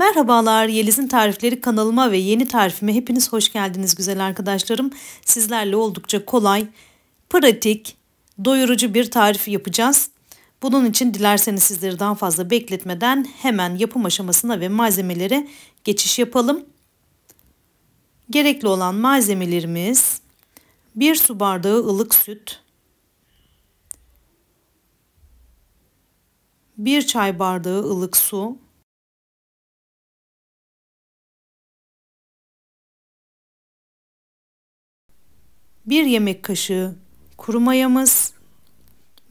Merhabalar Yeliz'in tarifleri kanalıma ve yeni tarifime hepiniz hoş geldiniz güzel arkadaşlarım. Sizlerle oldukça kolay, pratik, doyurucu bir tarif yapacağız. Bunun için dilerseniz sizleri daha fazla bekletmeden hemen yapım aşamasına ve malzemelere geçiş yapalım. Gerekli olan malzemelerimiz 1 su bardağı ılık süt, 1 çay bardağı ılık su, 1 yemek kaşığı kuru mayamız,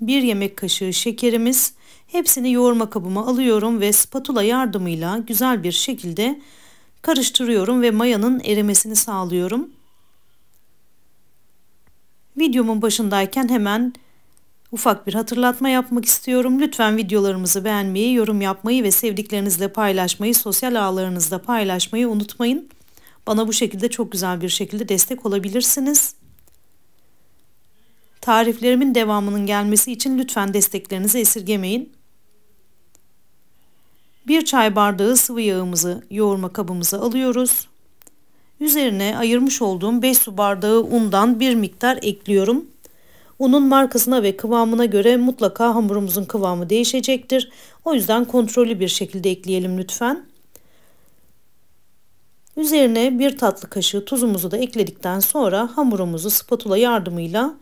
1 yemek kaşığı şekerimiz. Hepsini yoğurma kabıma alıyorum ve spatula yardımıyla güzel bir şekilde karıştırıyorum ve mayanın erimesini sağlıyorum. Videomun başındayken hemen ufak bir hatırlatma yapmak istiyorum. Lütfen videolarımızı beğenmeyi, yorum yapmayı ve sevdiklerinizle paylaşmayı, sosyal ağlarınızda paylaşmayı unutmayın. Bana bu şekilde çok güzel bir şekilde destek olabilirsiniz. Tariflerimin devamının gelmesi için lütfen desteklerinizi esirgemeyin. 1 çay bardağı sıvı yağımızı yoğurma kabımıza alıyoruz. Üzerine ayırmış olduğum 5 su bardağı undan bir miktar ekliyorum. Unun markasına ve kıvamına göre mutlaka hamurumuzun kıvamı değişecektir. O yüzden kontrollü bir şekilde ekleyelim lütfen. Üzerine bir tatlı kaşığı tuzumuzu da ekledikten sonra hamurumuzu spatula yardımıyla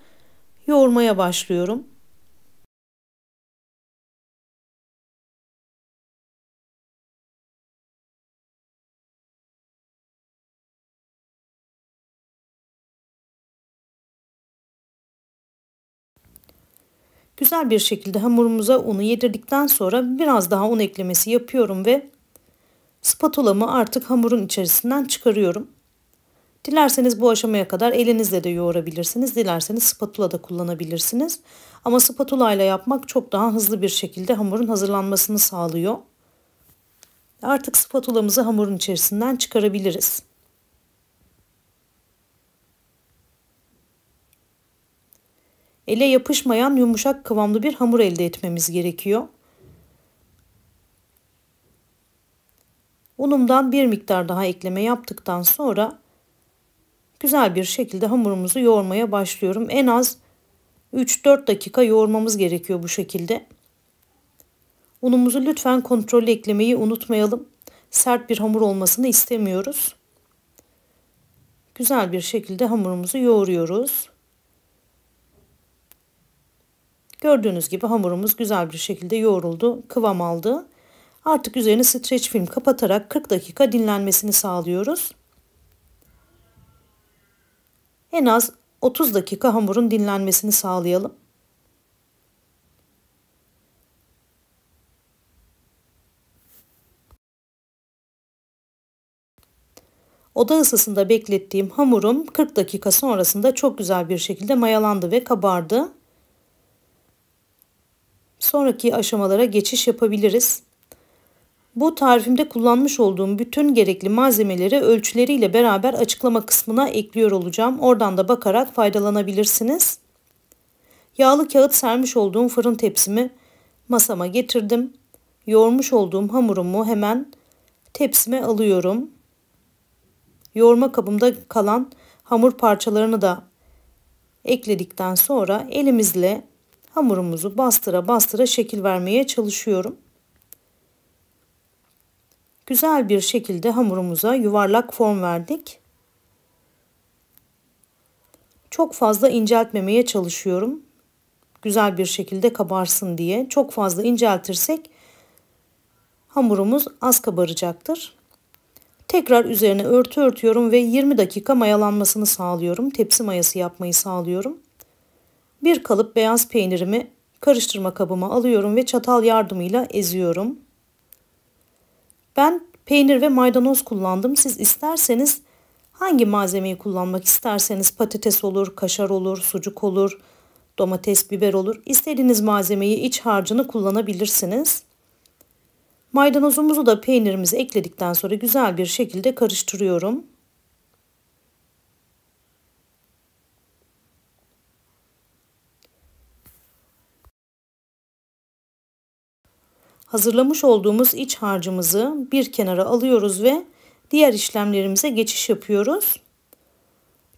yoğurmaya başlıyorum. Güzel bir şekilde hamurumuza unu yedirdikten sonra biraz daha un eklemesi yapıyorum ve spatulamı artık hamurun içerisinden çıkarıyorum. Dilerseniz bu aşamaya kadar elinizle de yoğurabilirsiniz. Dilerseniz spatula da kullanabilirsiniz. Ama spatula ile yapmak çok daha hızlı bir şekilde hamurun hazırlanmasını sağlıyor. Artık spatulamızı hamurun içerisinden çıkarabiliriz. Ele yapışmayan yumuşak kıvamlı bir hamur elde etmemiz gerekiyor. Unumdan bir miktar daha ekleme yaptıktan sonra güzel bir şekilde hamurumuzu yoğurmaya başlıyorum. En az 3-4 dakika yoğurmamız gerekiyor bu şekilde. Unumuzu lütfen kontrollü eklemeyi unutmayalım. Sert bir hamur olmasını istemiyoruz. Güzel bir şekilde hamurumuzu yoğuruyoruz. Gördüğünüz gibi hamurumuz güzel bir şekilde yoğruldu, kıvam aldı. Artık üzerine streç film kapatarak 40 dakika dinlenmesini sağlıyoruz. En az 30 dakika hamurun dinlenmesini sağlayalım. Oda ısısında beklettiğim hamurum 40 dakika sonrasında çok güzel bir şekilde mayalandı ve kabardı. Sonraki aşamalara geçiş yapabiliriz. Bu tarifimde kullanmış olduğum bütün gerekli malzemeleri ölçüleriyle beraber açıklama kısmına ekliyor olacağım. Oradan da bakarak faydalanabilirsiniz. Yağlı kağıt sermiş olduğum fırın tepsimi masama getirdim. Yoğurmuş olduğum hamurumu hemen tepsime alıyorum. Yoğurma kabımda kalan hamur parçalarını da ekledikten sonra elimizle hamurumuzu bastıra bastıra şekil vermeye çalışıyorum. Güzel bir şekilde hamurumuza yuvarlak form verdik. Çok fazla inceltmemeye çalışıyorum. Güzel bir şekilde kabarsın diye. Çok fazla inceltirsek hamurumuz az kabaracaktır. Tekrar üzerine örtü örtüyorum ve 20 dakika mayalanmasını sağlıyorum. Tepsi mayası yapmayı sağlıyorum. Bir kalıp beyaz peynirimi karıştırma kabıma alıyorum ve çatal yardımıyla eziyorum. Ben peynir ve maydanoz kullandım. Siz isterseniz hangi malzemeyi kullanmak isterseniz patates olur, kaşar olur, sucuk olur, domates, biber olur. İstediğiniz malzemeyi iç harcını kullanabilirsiniz. Maydanozumuzu da peynirimizi ekledikten sonra güzel bir şekilde karıştırıyorum. hazırlamış olduğumuz iç harcımızı bir kenara alıyoruz ve diğer işlemlerimize geçiş yapıyoruz.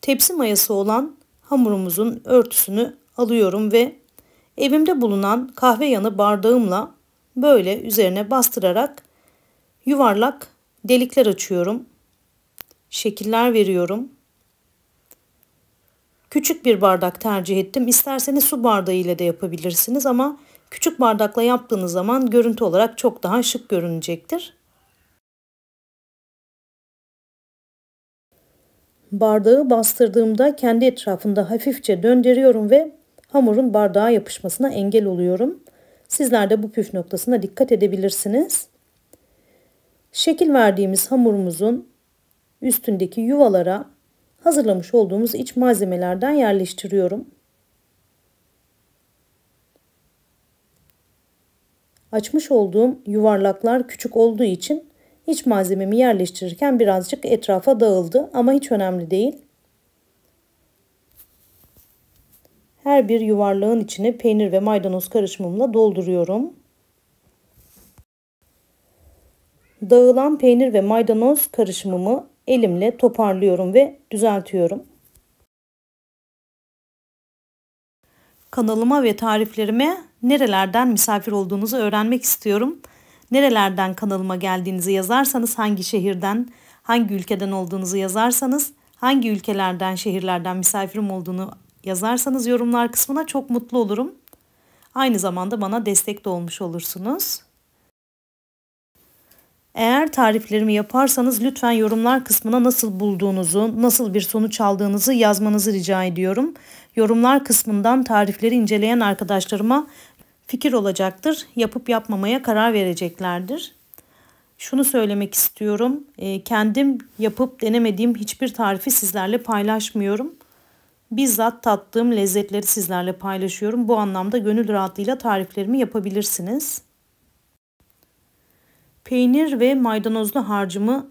Tepsi mayası olan hamurumuzun örtüsünü alıyorum ve evimde bulunan kahve yanı bardağımla böyle üzerine bastırarak yuvarlak delikler açıyorum. Şekiller veriyorum. Küçük bir bardak tercih ettim. İsterseniz su bardağı ile de yapabilirsiniz ama Küçük bardakla yaptığınız zaman görüntü olarak çok daha şık görünecektir. Bardağı bastırdığımda kendi etrafında hafifçe döndürüyorum ve hamurun bardağa yapışmasına engel oluyorum. Sizler de bu püf noktasına dikkat edebilirsiniz. Şekil verdiğimiz hamurumuzun üstündeki yuvalara hazırlamış olduğumuz iç malzemelerden yerleştiriyorum. Açmış olduğum yuvarlaklar küçük olduğu için iç malzememi yerleştirirken birazcık etrafa dağıldı ama hiç önemli değil. Her bir yuvarlağın içine peynir ve maydanoz karışımımla dolduruyorum. Dağılan peynir ve maydanoz karışımımı elimle toparlıyorum ve düzeltiyorum. Kanalıma ve tariflerime nerelerden misafir olduğunuzu öğrenmek istiyorum. Nerelerden kanalıma geldiğinizi yazarsanız, hangi şehirden, hangi ülkeden olduğunuzu yazarsanız, hangi ülkelerden, şehirlerden misafirim olduğunu yazarsanız yorumlar kısmına çok mutlu olurum. Aynı zamanda bana destek de olmuş olursunuz. Eğer tariflerimi yaparsanız lütfen yorumlar kısmına nasıl bulduğunuzu, nasıl bir sonuç aldığınızı yazmanızı rica ediyorum. Yorumlar kısmından tarifleri inceleyen arkadaşlarıma fikir olacaktır. Yapıp yapmamaya karar vereceklerdir. Şunu söylemek istiyorum. E, kendim yapıp denemediğim hiçbir tarifi sizlerle paylaşmıyorum. Bizzat tattığım lezzetleri sizlerle paylaşıyorum. Bu anlamda gönül rahatlığıyla tariflerimi yapabilirsiniz. Peynir ve maydanozlu harcımı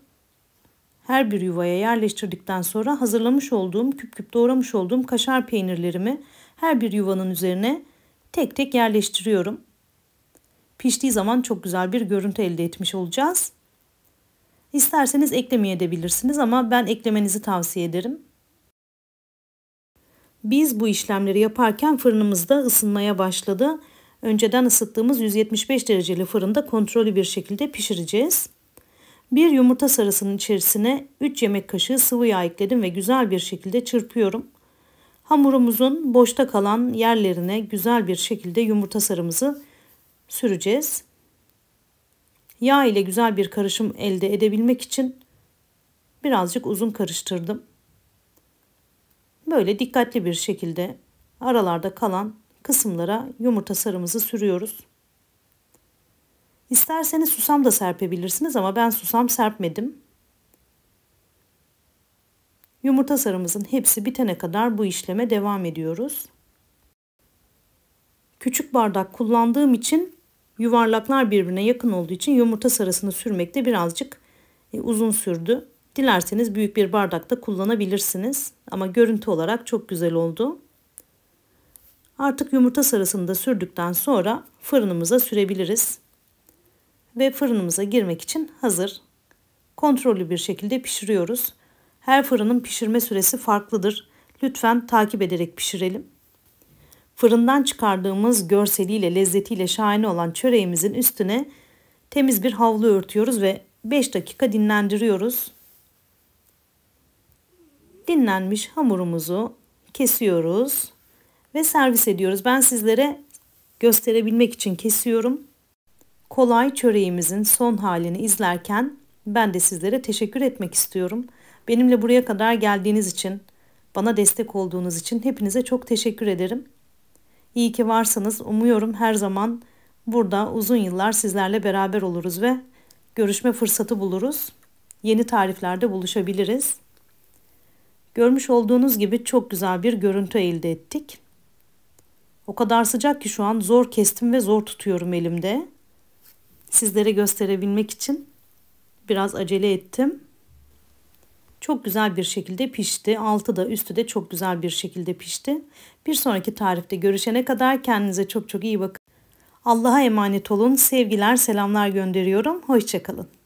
her bir yuvaya yerleştirdikten sonra hazırlamış olduğum küp küp doğramış olduğum kaşar peynirlerimi her bir yuvanın üzerine tek tek yerleştiriyorum. Piştiği zaman çok güzel bir görüntü elde etmiş olacağız. İsterseniz eklemeye de bilirsiniz ama ben eklemenizi tavsiye ederim. Biz bu işlemleri yaparken fırınımızda ısınmaya başladı. Önceden ısıttığımız 175 dereceli fırında kontrollü bir şekilde pişireceğiz. Bir yumurta sarısının içerisine 3 yemek kaşığı sıvı yağ ekledim ve güzel bir şekilde çırpıyorum. Hamurumuzun boşta kalan yerlerine güzel bir şekilde yumurta sarımızı süreceğiz. Yağ ile güzel bir karışım elde edebilmek için birazcık uzun karıştırdım. Böyle dikkatli bir şekilde aralarda kalan kısımlara yumurta sarımızı sürüyoruz. İsterseniz susam da serpebilirsiniz ama ben susam serpmedim. Yumurta sarımızın hepsi bitene kadar bu işleme devam ediyoruz. Küçük bardak kullandığım için yuvarlaklar birbirine yakın olduğu için yumurta sarısını sürmekte birazcık e, uzun sürdü. Dilerseniz büyük bir bardakta kullanabilirsiniz ama görüntü olarak çok güzel oldu. Artık yumurta sarısını da sürdükten sonra fırınımıza sürebiliriz. Ve fırınımıza girmek için hazır. Kontrollü bir şekilde pişiriyoruz. Her fırının pişirme süresi farklıdır. Lütfen takip ederek pişirelim. Fırından çıkardığımız görseliyle lezzetiyle şahane olan çöreğimizin üstüne temiz bir havlu örtüyoruz ve 5 dakika dinlendiriyoruz. Dinlenmiş hamurumuzu kesiyoruz ve servis ediyoruz. Ben sizlere gösterebilmek için kesiyorum. Kolay çöreğimizin son halini izlerken ben de sizlere teşekkür etmek istiyorum. Benimle buraya kadar geldiğiniz için, bana destek olduğunuz için hepinize çok teşekkür ederim. İyi ki varsınız. Umuyorum her zaman burada uzun yıllar sizlerle beraber oluruz ve görüşme fırsatı buluruz. Yeni tariflerde buluşabiliriz. Görmüş olduğunuz gibi çok güzel bir görüntü elde ettik. O kadar sıcak ki şu an zor kestim ve zor tutuyorum elimde. Sizlere gösterebilmek için biraz acele ettim çok güzel bir şekilde pişti. Altı da üstü de çok güzel bir şekilde pişti. Bir sonraki tarifte görüşene kadar kendinize çok çok iyi bakın. Allah'a emanet olun. Sevgiler, selamlar gönderiyorum. Hoşçakalın.